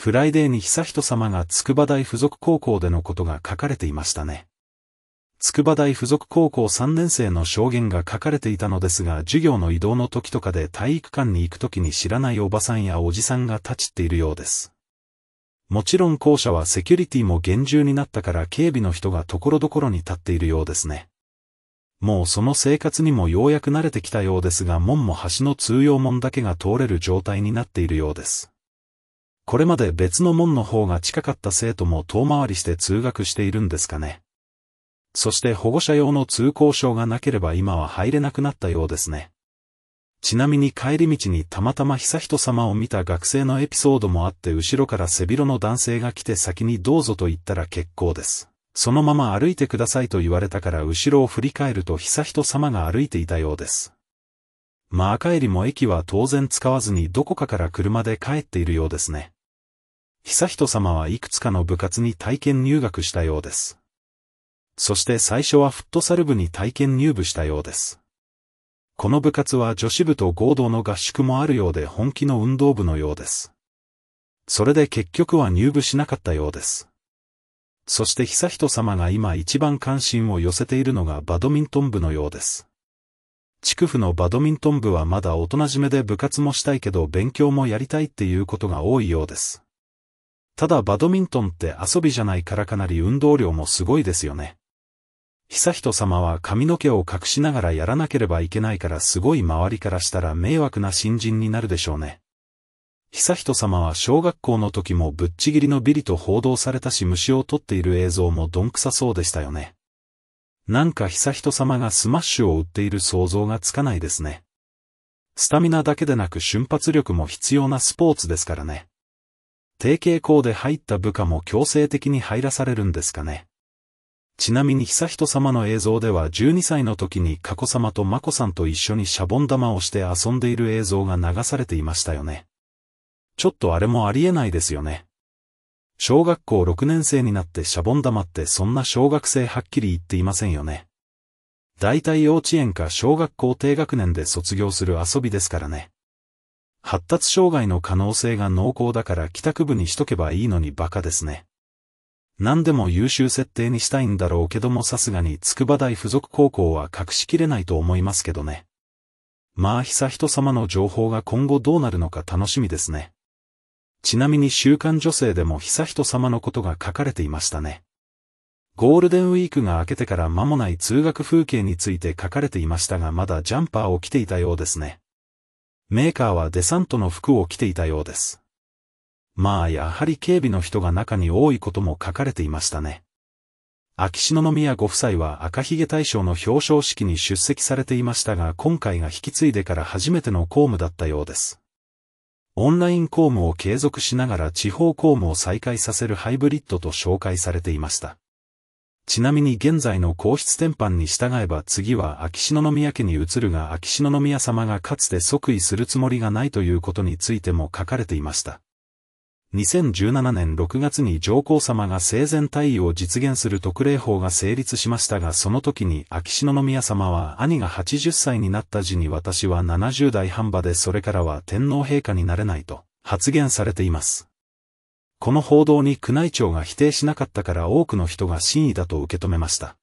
フライデーに悠仁さまが筑波大附属高校でのことが書かれていましたね。筑波大附属高校3年生の証言が書かれていたのですが、授業の移動の時とかで体育館に行く時に知らないおばさんやおじさんが立ちっているようです。もちろん校舎はセキュリティも厳重になったから警備の人が所々に立っているようですね。もうその生活にもようやく慣れてきたようですが門も橋の通用門だけが通れる状態になっているようです。これまで別の門の方が近かった生徒も遠回りして通学しているんですかね。そして保護者用の通行証がなければ今は入れなくなったようですね。ちなみに帰り道にたまたま悠仁さまを見た学生のエピソードもあって後ろから背広の男性が来て先にどうぞと言ったら結構です。そのまま歩いてくださいと言われたから後ろを振り返ると悠仁さまが歩いていたようです。まあ帰りも駅は当然使わずにどこかから車で帰っているようですね。悠仁さまはいくつかの部活に体験入学したようです。そして最初はフットサル部に体験入部したようです。この部活は女子部と合同の合宿もあるようで本気の運動部のようです。それで結局は入部しなかったようです。そして悠仁さまが今一番関心を寄せているのがバドミントン部のようです。地区府のバドミントン部はまだ大人じめで部活もしたいけど勉強もやりたいっていうことが多いようです。ただバドミントンって遊びじゃないからかなり運動量もすごいですよね。悠仁さまは髪の毛を隠しながらやらなければいけないからすごい周りからしたら迷惑な新人になるでしょうね。悠仁さまは小学校の時もぶっちぎりのビリと報道されたし虫を取っている映像もどんくさそうでしたよね。なんか悠仁さまがスマッシュを打っている想像がつかないですね。スタミナだけでなく瞬発力も必要なスポーツですからね。提携校で入った部下も強制的に入らされるんですかね。ちなみに悠仁さまの映像では12歳の時に佳子さまと眞子さんと一緒にシャボン玉をして遊んでいる映像が流されていましたよね。ちょっとあれもありえないですよね。小学校6年生になってシャボン玉ってそんな小学生はっきり言っていませんよね。大体幼稚園か小学校低学年で卒業する遊びですからね。発達障害の可能性が濃厚だから帰宅部にしとけばいいのにバカですね。何でも優秀設定にしたいんだろうけどもさすがに筑波大附属高校は隠しきれないと思いますけどね。まあ久人様の情報が今後どうなるのか楽しみですね。ちなみに週刊女性でも久人様のことが書かれていましたね。ゴールデンウィークが明けてから間もない通学風景について書かれていましたがまだジャンパーを着ていたようですね。メーカーはデサントの服を着ていたようです。まあやはり警備の人が中に多いことも書かれていましたね。秋篠宮ご夫妻は赤ひげ大賞の表彰式に出席されていましたが今回が引き継いでから初めての公務だったようです。オンライン公務を継続しながら地方公務を再開させるハイブリッドと紹介されていました。ちなみに現在の皇室典範に従えば次は秋篠宮家に移るが秋篠宮様がかつて即位するつもりがないということについても書かれていました。2017年6月に上皇様が生前退位を実現する特例法が成立しましたがその時に秋篠宮様は兄が80歳になった時に私は70代半ばでそれからは天皇陛下になれないと発言されています。この報道に宮内庁が否定しなかったから多くの人が真意だと受け止めました。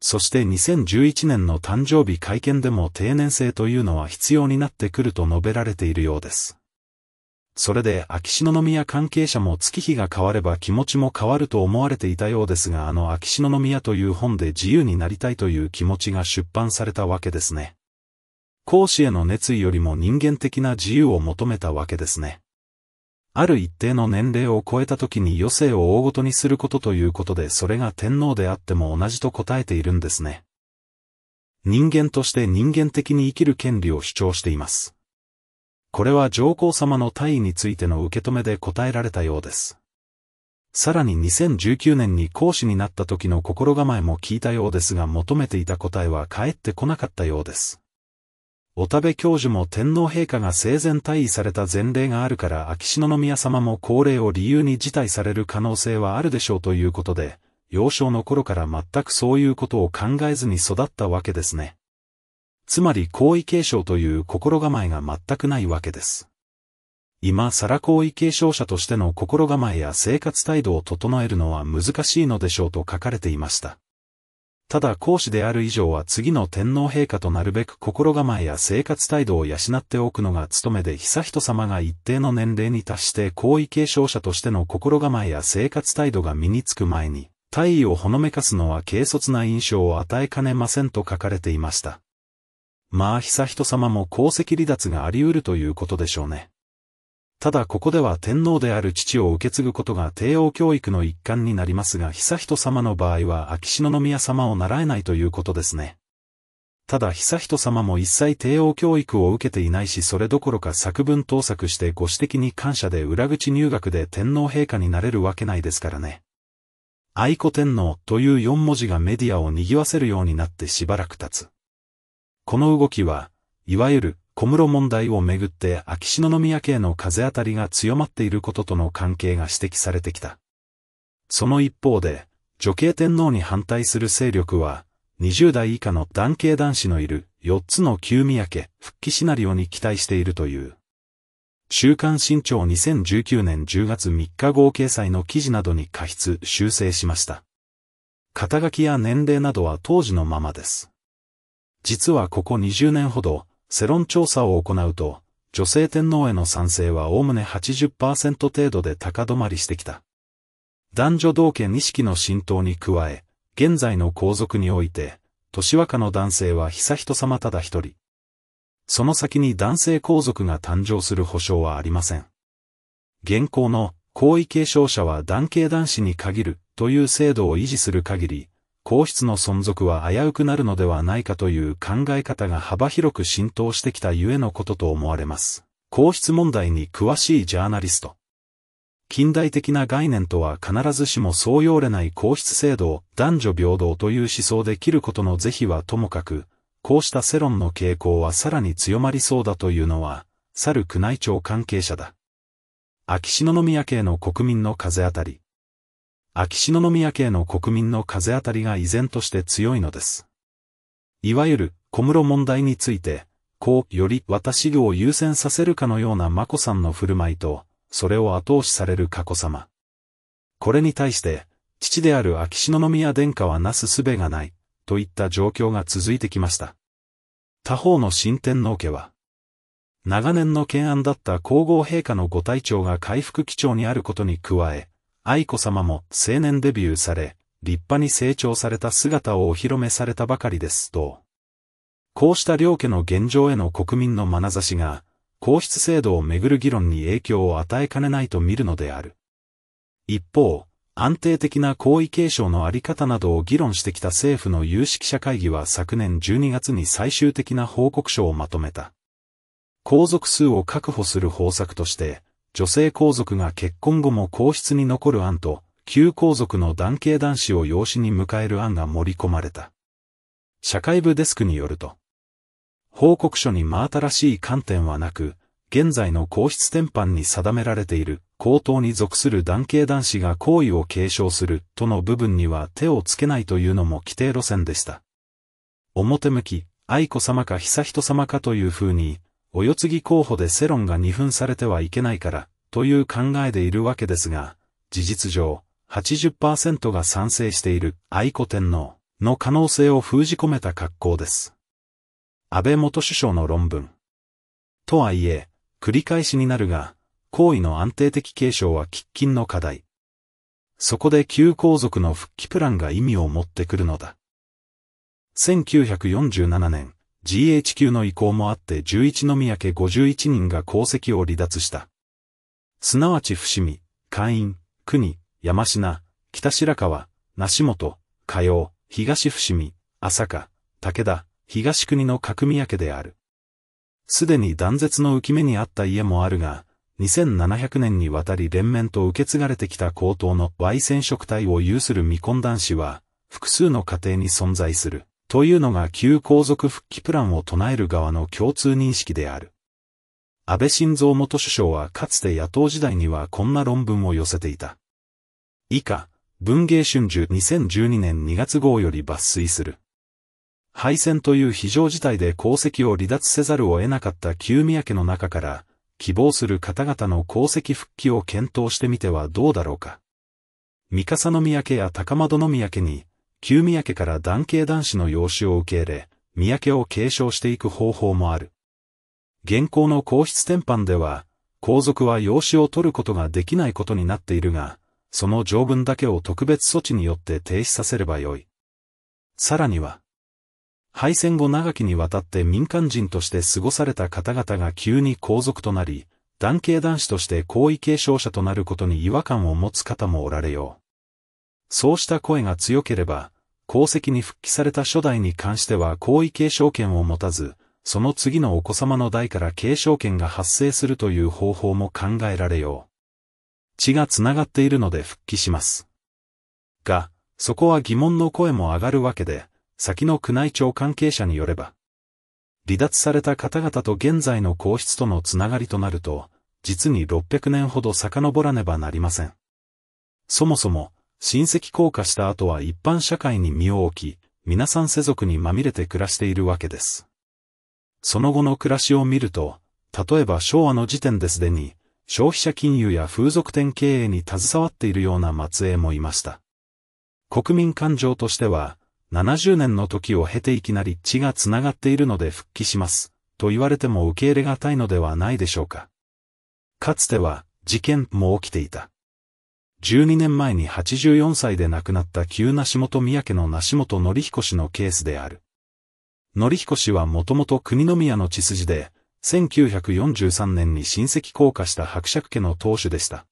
そして2011年の誕生日会見でも定年制というのは必要になってくると述べられているようです。それで秋篠宮関係者も月日が変われば気持ちも変わると思われていたようですがあの秋篠宮という本で自由になりたいという気持ちが出版されたわけですね。講師への熱意よりも人間的な自由を求めたわけですね。ある一定の年齢を超えた時に余生を大ごとにすることということでそれが天皇であっても同じと答えているんですね。人間として人間的に生きる権利を主張しています。これは上皇様の退位についての受け止めで答えられたようです。さらに2019年に講師になった時の心構えも聞いたようですが求めていた答えは返ってこなかったようです。お田部教授も天皇陛下が生前退位された前例があるから秋篠宮様も高齢を理由に辞退される可能性はあるでしょうということで、幼少の頃から全くそういうことを考えずに育ったわけですね。つまり皇位継承という心構えが全くないわけです。今更皇位継承者としての心構えや生活態度を整えるのは難しいのでしょうと書かれていました。ただ皇師である以上は次の天皇陛下となるべく心構えや生活態度を養っておくのが務めで悠仁さまが一定の年齢に達して皇位継承者としての心構えや生活態度が身につく前に、大意をほのめかすのは軽率な印象を与えかねませんと書かれていました。まあ悠仁さまも功績離脱があり得るということでしょうね。ただここでは天皇である父を受け継ぐことが帝王教育の一環になりますが悠仁様の場合は秋篠宮様を習えないということですね。ただ悠仁様も一切帝王教育を受けていないしそれどころか作文盗作してご指摘に感謝で裏口入学で天皇陛下になれるわけないですからね。愛子天皇という四文字がメディアを賑わせるようになってしばらく経つ。この動きは、いわゆる小室問題をめぐって秋篠宮家への風当たりが強まっていることとの関係が指摘されてきた。その一方で、女系天皇に反対する勢力は、20代以下の男系男子のいる4つの旧宮家復帰シナリオに期待しているという。週刊新潮2019年10月3日号掲載の記事などに過失修正しました。肩書きや年齢などは当時のままです。実はここ20年ほど、世論調査を行うと、女性天皇への賛成はおおむね80%程度で高止まりしてきた。男女同権意識の浸透に加え、現在の皇族において、年若の男性は悠仁様ただ一人。その先に男性皇族が誕生する保証はありません。現行の皇位継承者は男系男子に限るという制度を維持する限り、皇室の存続は危うくなるのではないかという考え方が幅広く浸透してきたゆえのことと思われます。皇室問題に詳しいジャーナリスト。近代的な概念とは必ずしもそう要れない皇室制度を男女平等という思想で切ることの是非はともかく、こうした世論の傾向はさらに強まりそうだというのは、去る宮内庁関係者だ。秋篠宮家の国民の風当たり。秋篠宮家の国民の風当たりが依然として強いのです。いわゆる小室問題について、こうより私業を優先させるかのような眞子さんの振る舞いと、それを後押しされる佳子さま。これに対して、父である秋篠宮殿下はなすすべがない、といった状況が続いてきました。他方の新天皇家は、長年の懸案だった皇后陛下のご体調が回復基調にあることに加え、愛子さまも青年デビューされ、立派に成長された姿をお披露目されたばかりですと。こうした両家の現状への国民の眼差しが、皇室制度をめぐる議論に影響を与えかねないと見るのである。一方、安定的な皇位継承のあり方などを議論してきた政府の有識者会議は昨年12月に最終的な報告書をまとめた。皇族数を確保する方策として、女性皇族が結婚後も皇室に残る案と、旧皇族の男系男子を養子に迎える案が盛り込まれた。社会部デスクによると、報告書に真新しい観点はなく、現在の皇室典範に定められている、皇統に属する男系男子が行為を継承するとの部分には手をつけないというのも規定路線でした。表向き、愛子様か悠仁様かという風に、お世継ぎ候補で世論が二分されてはいけないから、という考えでいるわけですが、事実上、80%が賛成している愛子天皇の可能性を封じ込めた格好です。安倍元首相の論文。とはいえ、繰り返しになるが、行為の安定的継承は喫緊の課題。そこで旧皇族の復帰プランが意味を持ってくるのだ。1947年、GHQ の意向もあって11宮家51人が功績を離脱した。すなわち伏見、会員、国、山科、北白川、梨本、火曜、東伏見、朝霞、武田、東国の各宮家である。すでに断絶の浮き目にあった家もあるが、2700年にわたり連綿と受け継がれてきた高等の Y 染色体を有する未婚男子は、複数の家庭に存在する。というのが旧皇族復帰プランを唱える側の共通認識である。安倍晋三元首相はかつて野党時代にはこんな論文を寄せていた。以下、文芸春秋2012年2月号より抜粋する。敗戦という非常事態で功績を離脱せざるを得なかった旧宮家の中から、希望する方々の功績復帰を検討してみてはどうだろうか。三笠宮家や高窓宮家に、旧宮家から男系男子の養子を受け入れ、宮家を継承していく方法もある。現行の皇室典範では、皇族は養子を取ることができないことになっているが、その条文だけを特別措置によって停止させればよい。さらには、敗戦後長きにわたって民間人として過ごされた方々が急に皇族となり、男系男子として皇位継承者となることに違和感を持つ方もおられよう。そうした声が強ければ、功績に復帰された初代に関しては皇位継承権を持たず、その次のお子様の代から継承権が発生するという方法も考えられよう。血が繋がっているので復帰します。が、そこは疑問の声も上がるわけで、先の宮内庁関係者によれば、離脱された方々と現在の皇室とのつながりとなると、実に600年ほど遡らねばなりません。そもそも、親戚降下した後は一般社会に身を置き、皆さん世俗にまみれて暮らしているわけです。その後の暮らしを見ると、例えば昭和の時点ですでに、消費者金融や風俗店経営に携わっているような末裔もいました。国民感情としては、70年の時を経ていきなり血が繋がっているので復帰します、と言われても受け入れがたいのではないでしょうか。かつては、事件も起きていた。12年前に84歳で亡くなった旧梨本宮家の梨本則彦氏のケースである。則彦氏はもともと国の宮の血筋で、1943年に親戚降下した伯爵家の当主でした。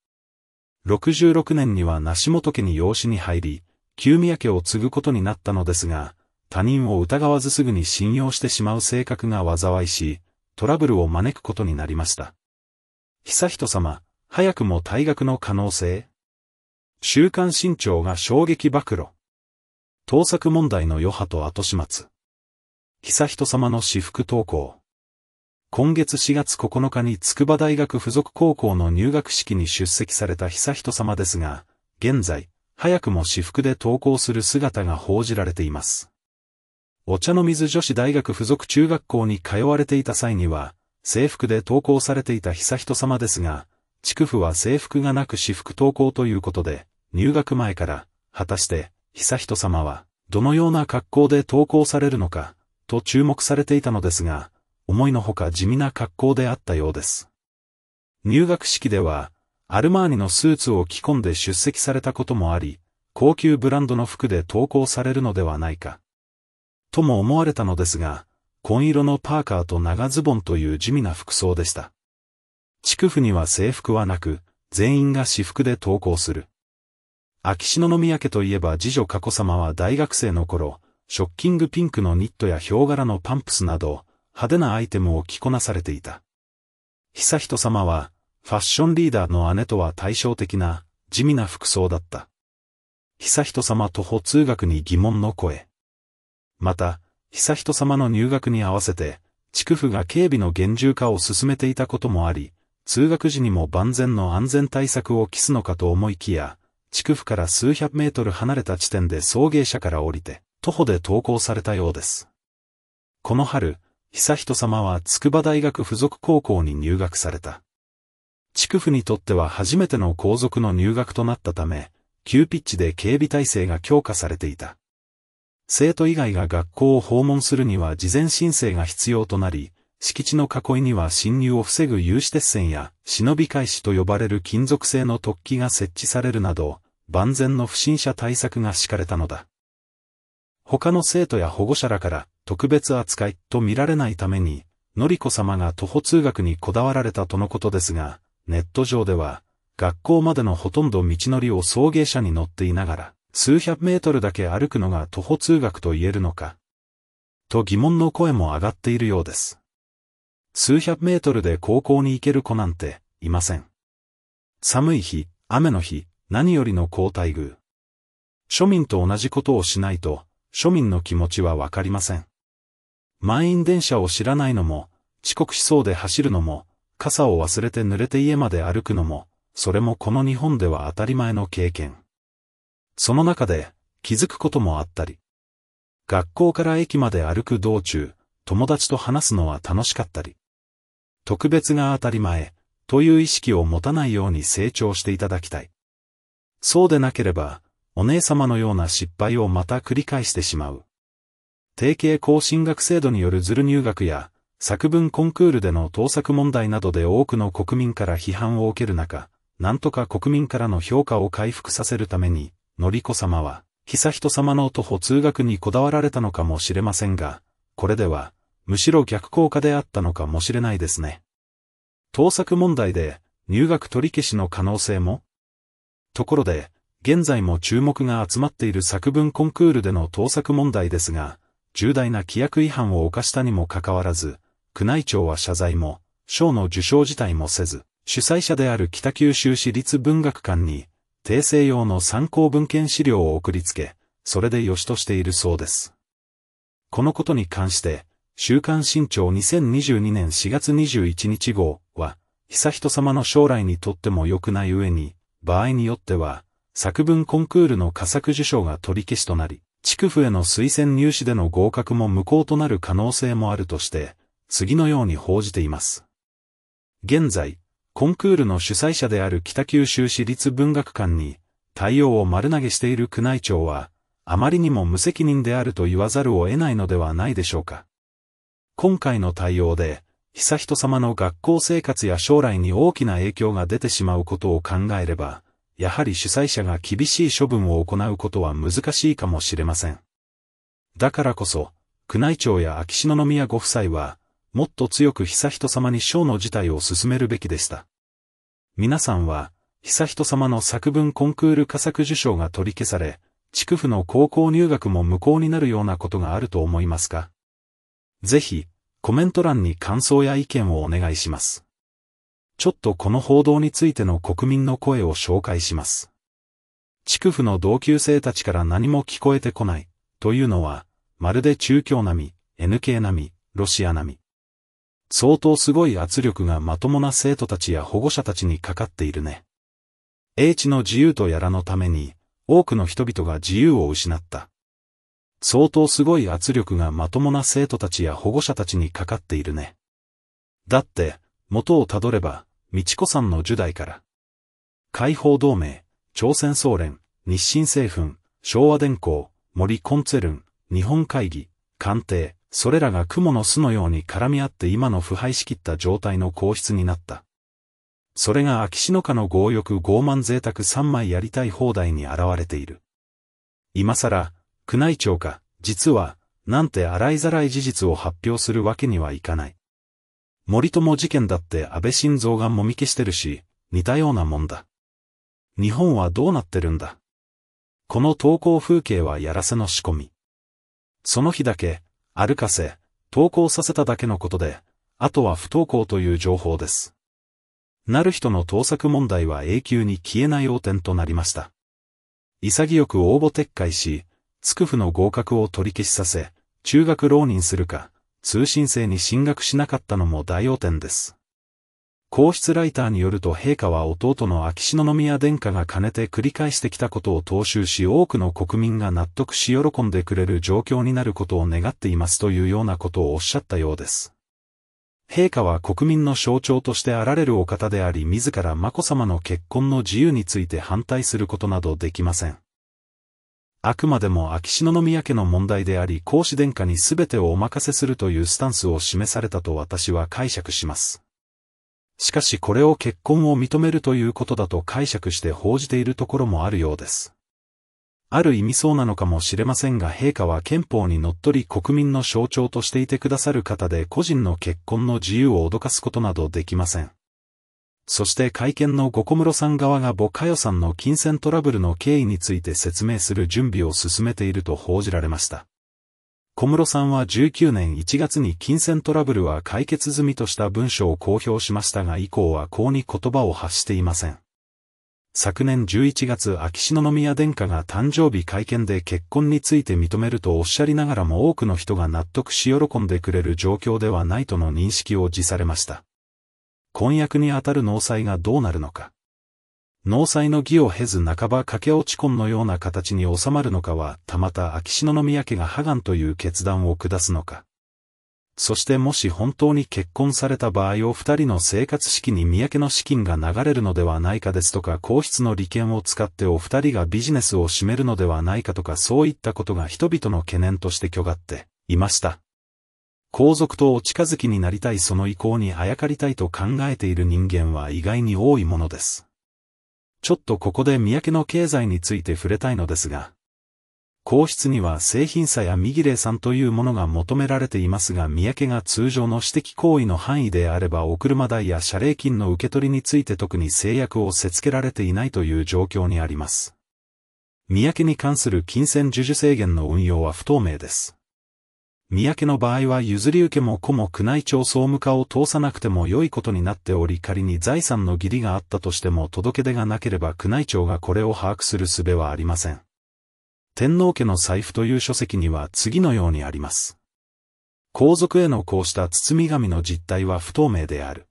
66年には梨本家に養子に入り、旧宮家を継ぐことになったのですが、他人を疑わずすぐに信用してしまう性格が災いし、トラブルを招くことになりました。悠人様、早くも退学の可能性週刊新潮が衝撃暴露。盗作問題の余波と後始末。久人様の私服投稿。今月4月9日に筑波大学附属高校の入学式に出席された悠仁様ですが、現在、早くも私服で登校する姿が報じられています。お茶の水女子大学附属中学校に通われていた際には、制服で登校されていた悠仁様ですが、地区府は制服がなく私服登校ということで、入学前から、果たして、悠仁さまは、どのような格好で登校されるのか、と注目されていたのですが、思いのほか地味な格好であったようです。入学式では、アルマーニのスーツを着込んで出席されたこともあり、高級ブランドの服で投稿されるのではないか。とも思われたのですが、紺色のパーカーと長ズボンという地味な服装でした。地区府には制服はなく、全員が私服で投稿する。秋篠宮家といえば次女佳子さまは大学生の頃、ショッキングピンクのニットやヒョウ柄のパンプスなど、派手なアイテムを着こなされていた。悠仁さまは、ファッションリーダーの姉とは対照的な、地味な服装だった。悠仁さま徒歩通学に疑問の声。また、悠仁さまの入学に合わせて、地府が警備の厳重化を進めていたこともあり、通学時にも万全の安全対策を期すのかと思いきや、地区府から数百メートル離れた地点で送迎車から降りて、徒歩で登校されたようです。この春、悠仁さまは筑波大学附属高校に入学された。地区府にとっては初めての皇族の入学となったため、急ピッチで警備体制が強化されていた。生徒以外が学校を訪問するには事前申請が必要となり、敷地の囲いには侵入を防ぐ有刺鉄線や、忍び返しと呼ばれる金属製の突起が設置されるなど、万全の不審者対策が敷かれたのだ。他の生徒や保護者らから、特別扱いと見られないために、のりこ様が徒歩通学にこだわられたとのことですが、ネット上では、学校までのほとんど道のりを送迎車に乗っていながら、数百メートルだけ歩くのが徒歩通学と言えるのか、と疑問の声も上がっているようです。数百メートルで高校に行ける子なんて、いません。寒い日、雨の日、何よりの高待遇。庶民と同じことをしないと、庶民の気持ちはわかりません。満員電車を知らないのも、遅刻しそうで走るのも、傘を忘れて濡れて家まで歩くのも、それもこの日本では当たり前の経験。その中で、気づくこともあったり。学校から駅まで歩く道中、友達と話すのは楽しかったり。特別が当たり前、という意識を持たないように成長していただきたい。そうでなければ、お姉様のような失敗をまた繰り返してしまう。定型更新学制度によるズル入学や、作文コンクールでの盗作問題などで多くの国民から批判を受ける中、なんとか国民からの評価を回復させるために、のりこ様は、悠仁様の徒歩通学にこだわられたのかもしれませんが、これでは、むしろ逆効果であったのかもしれないですね。盗作問題で入学取り消しの可能性もところで、現在も注目が集まっている作文コンクールでの盗作問題ですが、重大な規約違反を犯したにもかかわらず、宮内庁は謝罪も、賞の受賞自体もせず、主催者である北九州市立文学館に、訂正用の参考文献資料を送りつけ、それで良しとしているそうです。このことに関して、週刊新潮2022年4月21日号は、悠仁様の将来にとっても良くない上に、場合によっては、作文コンクールの佳作受賞が取り消しとなり、地区府への推薦入試での合格も無効となる可能性もあるとして、次のように報じています。現在、コンクールの主催者である北九州市立文学館に、対応を丸投げしている宮内庁は、あまりにも無責任であると言わざるを得ないのではないでしょうか。今回の対応で、悠仁さまの学校生活や将来に大きな影響が出てしまうことを考えれば、やはり主催者が厳しい処分を行うことは難しいかもしれません。だからこそ、宮内庁や秋篠宮ご夫妻は、もっと強く悠仁さまに章の事態を進めるべきでした。皆さんは、悠仁さまの作文コンクール佳作受賞が取り消され、地区府の高校入学も無効になるようなことがあると思いますかぜひ、コメント欄に感想や意見をお願いします。ちょっとこの報道についての国民の声を紹介します。地区府の同級生たちから何も聞こえてこない、というのは、まるで中共並み、NK 並み、ロシア並み。相当すごい圧力がまともな生徒たちや保護者たちにかかっているね。英知の自由とやらのために、多くの人々が自由を失った。相当すごい圧力がまともな生徒たちや保護者たちにかかっているね。だって、元をたどれば、道子さんの時代から。解放同盟、朝鮮総連、日清政府、昭和電工、森コンツェルン、日本会議、官邸、それらが雲の巣のように絡み合って今の腐敗しきった状態の皇室になった。それが秋篠家の強欲傲慢贅沢三枚やりたい放題に現れている。今更、宮内庁か、実は、なんて洗いざらい事実を発表するわけにはいかない。森友事件だって安倍晋三がもみ消してるし、似たようなもんだ。日本はどうなってるんだこの投稿風景はやらせの仕込み。その日だけ、歩かせ、投稿させただけのことで、あとは不投稿という情報です。なる人の盗作問題は永久に消えない汚点となりました。潔く応募撤回し、つくふの合格を取り消しさせ、中学浪人するか、通信制に進学しなかったのも大要点です。皇室ライターによると陛下は弟の秋篠宮殿下が兼ねて繰り返してきたことを踏襲し多くの国民が納得し喜んでくれる状況になることを願っていますというようなことをおっしゃったようです。陛下は国民の象徴としてあられるお方であり自ら眞子さまの結婚の自由について反対することなどできません。あくまでも秋篠宮家の問題であり孔子殿下に全てをお任せするというスタンスを示されたと私は解釈します。しかしこれを結婚を認めるということだと解釈して報じているところもあるようです。ある意味そうなのかもしれませんが陛下は憲法にのっとり国民の象徴としていてくださる方で個人の結婚の自由を脅かすことなどできません。そして会見の五小室さん側がボカヨさんの金銭トラブルの経緯について説明する準備を進めていると報じられました。小室さんは19年1月に金銭トラブルは解決済みとした文書を公表しましたが以降はこうに言葉を発していません。昨年11月秋篠宮殿下が誕生日会見で結婚について認めるとおっしゃりながらも多くの人が納得し喜んでくれる状況ではないとの認識を示されました。婚約にあたる納祭がどうなるのか。納祭の儀を経ず半ば駆け落ち婚のような形に収まるのかは、たまた秋篠宮家が破願という決断を下すのか。そしてもし本当に結婚された場合を二人の生活式に宮家の資金が流れるのではないかですとか皇室の利権を使ってお二人がビジネスを占めるのではないかとかそういったことが人々の懸念として虚がっていました。皇族とお近づきになりたいその意向にあやかりたいと考えている人間は意外に多いものです。ちょっとここで三宅の経済について触れたいのですが、皇室には製品差や身儀礼んというものが求められていますが三宅が通常の私的行為の範囲であればお車代や謝礼金の受け取りについて特に制約をせつけられていないという状況にあります。三宅に関する金銭授受制限の運用は不透明です。三宅の場合は譲り受けも子も宮内庁総務課を通さなくても良いことになっており仮に財産の義理があったとしても届け出がなければ宮内庁がこれを把握する術はありません。天皇家の財布という書籍には次のようにあります。皇族へのこうした包み紙の実態は不透明である。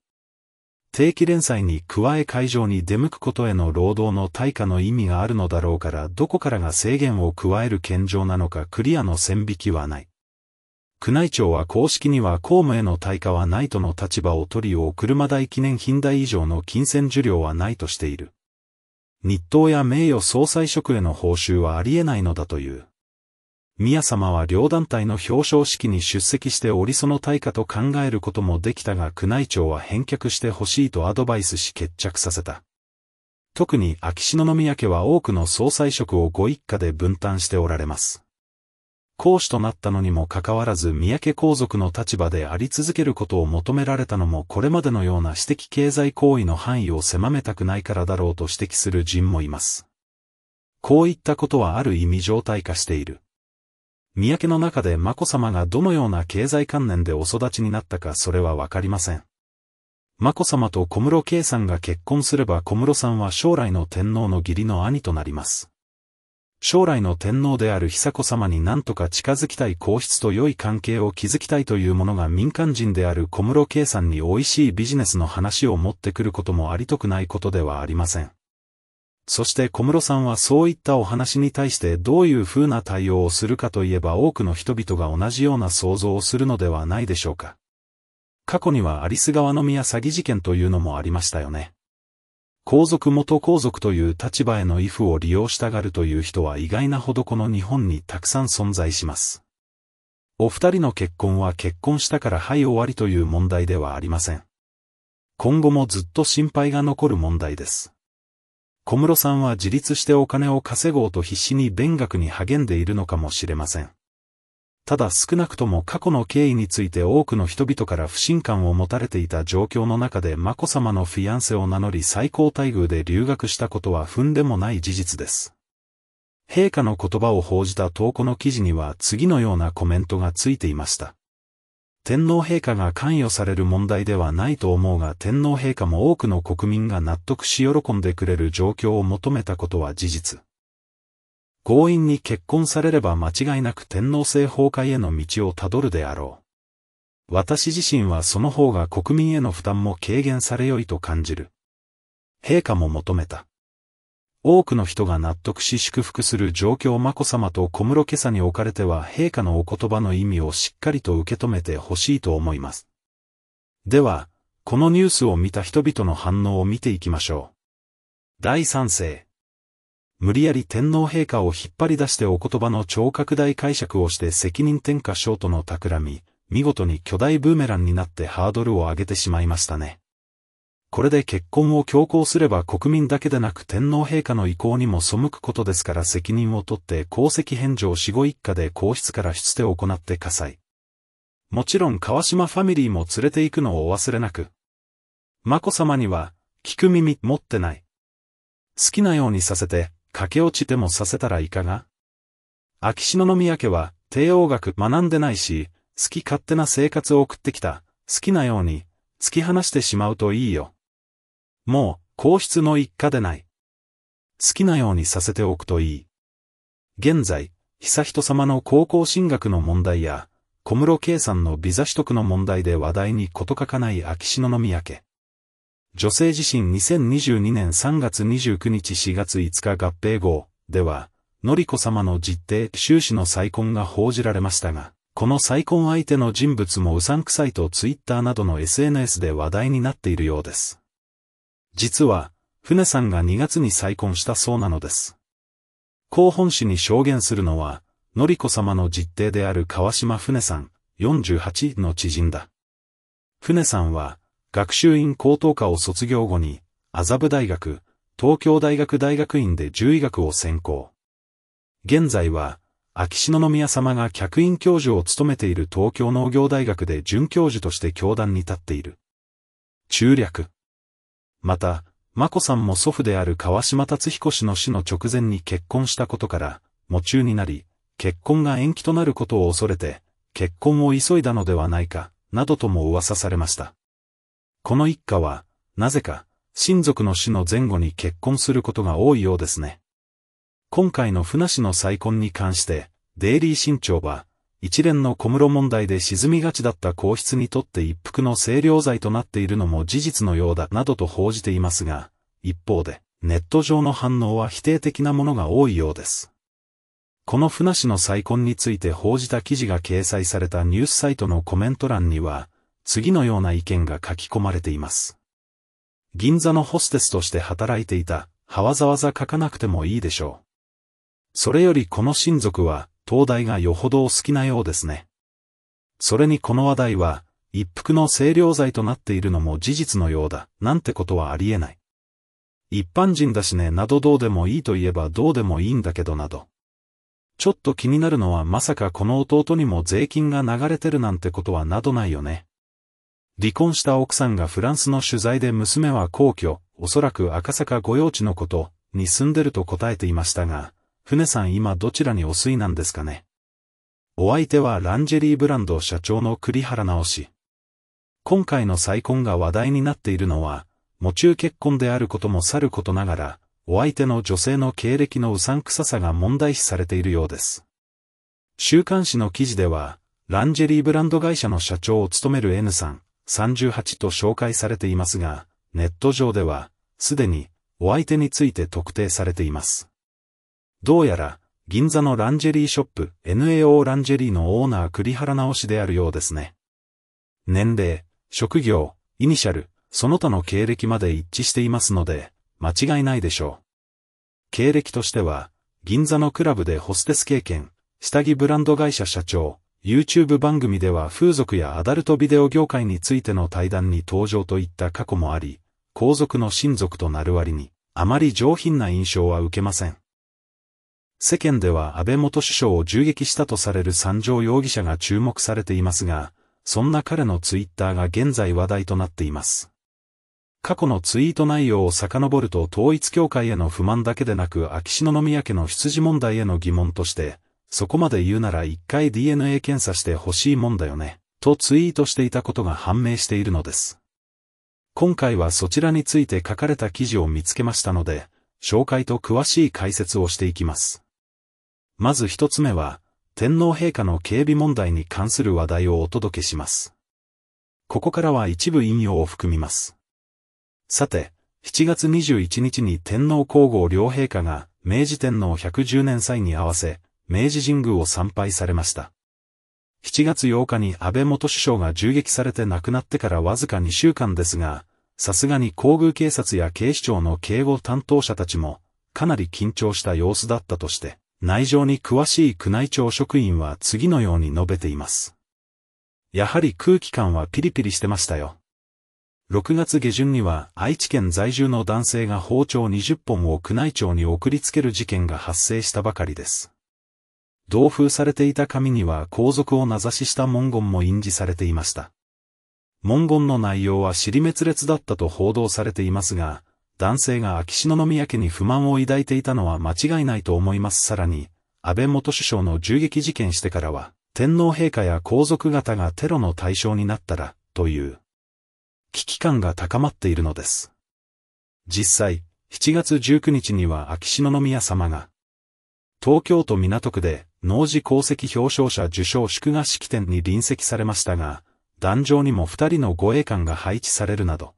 定期連載に加え会場に出向くことへの労働の対価の意味があるのだろうからどこからが制限を加える現状なのかクリアの線引きはない。宮内庁は公式には公務への対価はないとの立場を取りよう車代記念品代以上の金銭受領はないとしている。日当や名誉総裁職への報酬はありえないのだという。宮様は両団体の表彰式に出席しておりその対価と考えることもできたが宮内庁は返却してほしいとアドバイスし決着させた。特に秋篠宮家は多くの総裁職をご一家で分担しておられます。皇嗣となったのにもかかわらず三宅皇族の立場であり続けることを求められたのもこれまでのような私的経済行為の範囲を狭めたくないからだろうと指摘する人もいます。こういったことはある意味状態化している。三宅の中で眞子さまがどのような経済観念でお育ちになったかそれはわかりません。眞子さまと小室圭さんが結婚すれば小室さんは将来の天皇の義理の兄となります。将来の天皇である久子様に何とか近づきたい皇室と良い関係を築きたいというものが民間人である小室圭さんに美味しいビジネスの話を持ってくることもありとくないことではありません。そして小室さんはそういったお話に対してどういう風な対応をするかといえば多くの人々が同じような想像をするのではないでしょうか。過去には有栖川の宮詐欺事件というのもありましたよね。皇族元皇族という立場への依附を利用したがるという人は意外なほどこの日本にたくさん存在します。お二人の結婚は結婚したからはい終わりという問題ではありません。今後もずっと心配が残る問題です。小室さんは自立してお金を稼ごうと必死に勉学に励んでいるのかもしれません。ただ少なくとも過去の経緯について多くの人々から不信感を持たれていた状況の中で眞子さまのフィアンセを名乗り最高待遇で留学したことは踏んでもない事実です。陛下の言葉を報じた投稿の記事には次のようなコメントがついていました。天皇陛下が関与される問題ではないと思うが天皇陛下も多くの国民が納得し喜んでくれる状況を求めたことは事実。強引に結婚されれば間違いなく天皇制崩壊への道をたどるであろう。私自身はその方が国民への負担も軽減されよいと感じる。陛下も求めた。多くの人が納得し祝福する状況眞子さまと小室家さにおかれては陛下のお言葉の意味をしっかりと受け止めてほしいと思います。では、このニュースを見た人々の反応を見ていきましょう。第三世無理やり天皇陛下を引っ張り出してお言葉の超拡大解釈をして責任転嫁しようとの企み、見事に巨大ブーメランになってハードルを上げてしまいましたね。これで結婚を強行すれば国民だけでなく天皇陛下の意向にも背くことですから責任を取って功績返上死後一家で皇室から出世を行って火災。もちろん川島ファミリーも連れて行くのをお忘れなく。眞子さまには、聞く耳持ってない。好きなようにさせて、駆け落ちてもさせたらいかが秋篠宮家は、帝王学学んでないし、好き勝手な生活を送ってきた、好きなように、突き放してしまうといいよ。もう、皇室の一家でない。好きなようにさせておくといい。現在、悠仁様の高校進学の問題や、小室圭さんのビザ取得の問題で話題に事欠かない秋篠宮家。女性自身2022年3月29日4月5日合併号では、のりこ様の実定、終始の再婚が報じられましたが、この再婚相手の人物もうさんくさいとツイッターなどの SNS で話題になっているようです。実は、船さんが2月に再婚したそうなのです。広報誌に証言するのは、のりこ様の実定である川島船さん、48の知人だ。船さんは、学習院高等科を卒業後に、麻布大学、東京大学大学院で獣医学を専攻。現在は、秋篠宮様が客員教授を務めている東京農業大学で准教授として教壇に立っている。中略。また、眞子さんも祖父である川島達彦氏の死の直前に結婚したことから、夢中になり、結婚が延期となることを恐れて、結婚を急いだのではないか、などとも噂されました。この一家は、なぜか、親族の死の前後に結婚することが多いようですね。今回の船氏の再婚に関して、デイリー新潮は、一連の小室問題で沈みがちだった皇室にとって一服の清涼剤となっているのも事実のようだなどと報じていますが、一方で、ネット上の反応は否定的なものが多いようです。この船氏の再婚について報じた記事が掲載されたニュースサイトのコメント欄には、次のような意見が書き込まれています。銀座のホステスとして働いていた、はわざわざ書かなくてもいいでしょう。それよりこの親族は、東大がよほどお好きなようですね。それにこの話題は、一服の清涼剤となっているのも事実のようだ、なんてことはありえない。一般人だしね、などどうでもいいと言えばどうでもいいんだけどなど。ちょっと気になるのはまさかこの弟にも税金が流れてるなんてことはなどないよね。離婚した奥さんがフランスの取材で娘は皇居、おそらく赤坂御用地のこと、に住んでると答えていましたが、船さん今どちらにお吸いなんですかね。お相手はランジェリーブランド社長の栗原直し。今回の再婚が話題になっているのは、夢中結婚であることもさることながら、お相手の女性の経歴のうさんくささが問題視されているようです。週刊誌の記事では、ランジェリーブランド会社の社長を務める N さん、38と紹介されていますが、ネット上では、すでに、お相手について特定されています。どうやら、銀座のランジェリーショップ NAO ランジェリーのオーナー栗原直しであるようですね。年齢、職業、イニシャル、その他の経歴まで一致していますので、間違いないでしょう。経歴としては、銀座のクラブでホステス経験、下着ブランド会社社長、YouTube 番組では風俗やアダルトビデオ業界についての対談に登場といった過去もあり、皇族の親族となる割に、あまり上品な印象は受けません。世間では安倍元首相を銃撃したとされる三条容疑者が注目されていますが、そんな彼のツイッターが現在話題となっています。過去のツイート内容を遡ると統一教会への不満だけでなく秋篠宮家の出自問題への疑問として、そこまで言うなら一回 DNA 検査してほしいもんだよね、とツイートしていたことが判明しているのです。今回はそちらについて書かれた記事を見つけましたので、紹介と詳しい解説をしていきます。まず一つ目は、天皇陛下の警備問題に関する話題をお届けします。ここからは一部引用を含みます。さて、7月21日に天皇皇后両陛下が明治天皇110年祭に合わせ、明治神宮を参拝されました。7月8日に安倍元首相が銃撃されて亡くなってからわずか2週間ですが、さすがに皇宮警察や警視庁の警護担当者たちも、かなり緊張した様子だったとして、内情に詳しい宮内庁職員は次のように述べています。やはり空気感はピリピリしてましたよ。6月下旬には愛知県在住の男性が包丁20本を宮内庁に送りつける事件が発生したばかりです。同封されていた紙には皇族を名指しした文言も印字されていました。文言の内容は尻滅裂だったと報道されていますが、男性が秋篠宮家に不満を抱いていたのは間違いないと思います。さらに、安倍元首相の銃撃事件してからは、天皇陛下や皇族方がテロの対象になったら、という、危機感が高まっているのです。実際、7月19日には秋篠宮様が、東京都港区で農事功績表彰者受賞祝賀式典に臨席されましたが、壇上にも二人の護衛官が配置されるなど、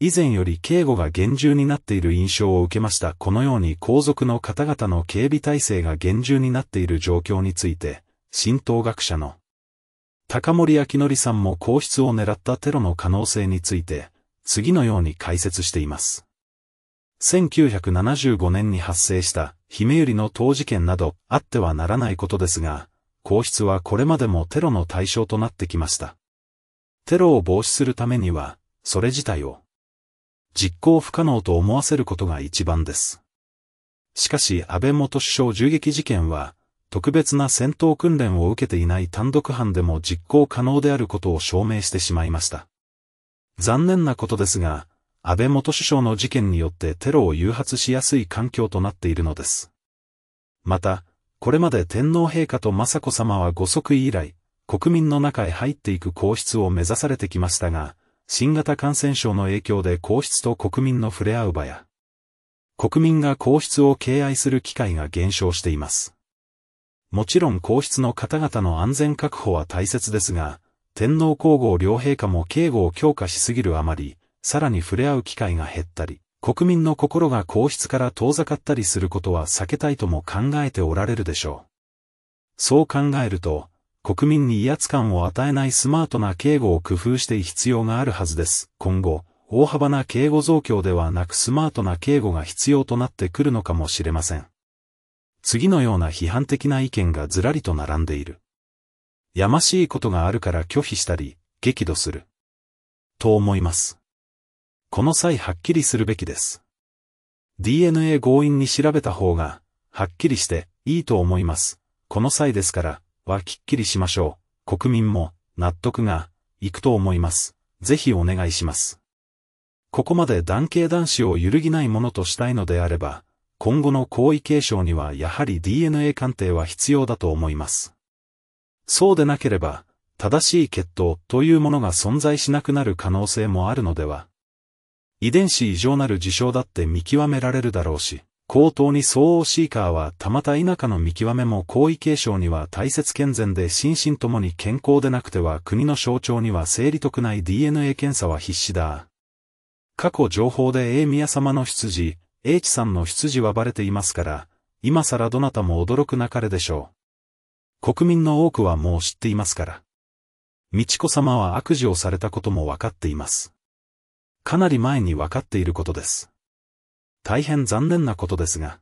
以前より警護が厳重になっている印象を受けました。このように皇族の方々の警備体制が厳重になっている状況について、新党学者の高森明則さんも皇室を狙ったテロの可能性について、次のように解説しています。1975年に発生した姫百合の当事件などあってはならないことですが、皇室はこれまでもテロの対象となってきました。テロを防止するためには、それ自体を、実行不可能と思わせることが一番です。しかし安倍元首相銃撃事件は、特別な戦闘訓練を受けていない単独犯でも実行可能であることを証明してしまいました。残念なことですが、安倍元首相の事件によってテロを誘発しやすい環境となっているのです。また、これまで天皇陛下と雅子さまはご即位以来、国民の中へ入っていく皇室を目指されてきましたが、新型感染症の影響で皇室と国民の触れ合う場や、国民が皇室を敬愛する機会が減少しています。もちろん皇室の方々の安全確保は大切ですが、天皇皇后両陛下も警護を強化しすぎるあまり、さらに触れ合う機会が減ったり、国民の心が皇室から遠ざかったりすることは避けたいとも考えておられるでしょう。そう考えると、国民に威圧感を与えないスマートな警護を工夫して必要があるはずです。今後、大幅な警護増強ではなくスマートな警護が必要となってくるのかもしれません。次のような批判的な意見がずらりと並んでいる。やましいことがあるから拒否したり、激怒する。と思います。この際はっきりするべきです。DNA 強引に調べた方が、はっきりしていいと思います。この際ですから、はきっきりしましょう。国民も納得がいくと思います。ぜひお願いします。ここまで男系男子を揺るぎないものとしたいのであれば、今後の皇位継承にはやはり DNA 鑑定は必要だと思います。そうでなければ、正しい血統というものが存在しなくなる可能性もあるのでは遺伝子異常なる事象だって見極められるだろうし、口頭に相応シーカーはたまた田舎の見極めも皇位継承には大切健全で心身ともに健康でなくては国の象徴には生理得ない DNA 検査は必至だ。過去情報で A 宮様の出自、H さんの出自はバレていますから、今更どなたも驚くなかれでしょう。国民の多くはもう知っていますから。美智子様は悪事をされたこともわかっています。かなり前に分かっていることです。大変残念なことですが、